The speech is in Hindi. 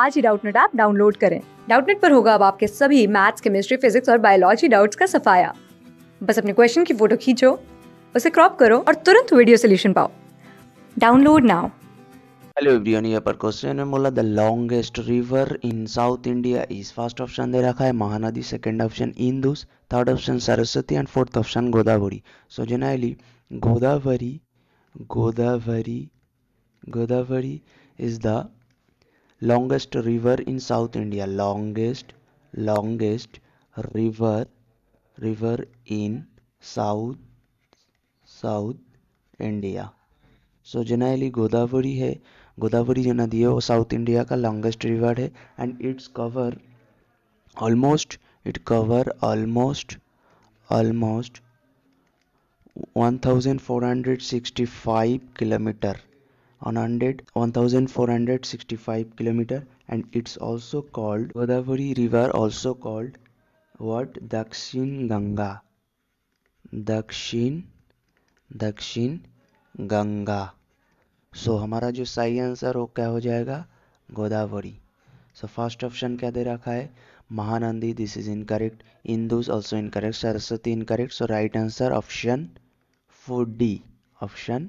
आज ही डाउटनेट ऐप डाउनलोड करें डाउटनेट पर होगा अब आपके सभी मैथ्स केमिस्ट्री फिजिक्स और बायोलॉजी डाउट्स का सफाया बस अपने क्वेश्चन की फोटो खींचो उसे क्रॉप करो और तुरंत वीडियो सोल्यूशन पाओ डाउनलोड नाउ हेलो एवरीवन यहाँ पर क्वेश्चन में बोला the longest river in South India is first option दे रखा है Mahanadi second option Indus third option Saraswati and fourth option Godavari so generally Godavari Godavari Godavari is the longest river in south india longest longest river river in south south india so generally Godavari है गोदावरी जो नदी है वो साउथ इंडिया का लॉन्गेस्ट रिवर है and it's cover almost it cover almost almost 1465 kilometre 100 1465 kilometer and it's also called Godavari river also called what Dakshin Ganga दक्षिण दक्षिण गंगा सो so, हमारा जो सही आंसर हो क्या हो जाएगा गोदावरी सो फर्स्ट ऑप्शन क्या दे रखा है Mahanadi this is incorrect Indus also incorrect Saraswati incorrect so right answer option four D option